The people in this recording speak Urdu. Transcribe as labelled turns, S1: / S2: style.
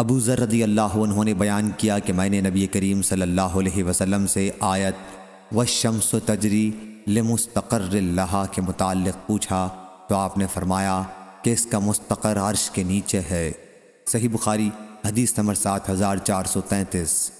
S1: ابو ذر رضی اللہ عنہ نے بیان کیا کہ میں نے نبی کریم صلی اللہ علیہ وسلم سے آیت و شمس و تجری لمستقر اللہ کے متعلق پوچھا تو آپ نے فرمایا کہ اس کا مستقر عرش کے نیچے ہے صحیح بخاری حدیث نمبر سات ہزار چار سو تینتیس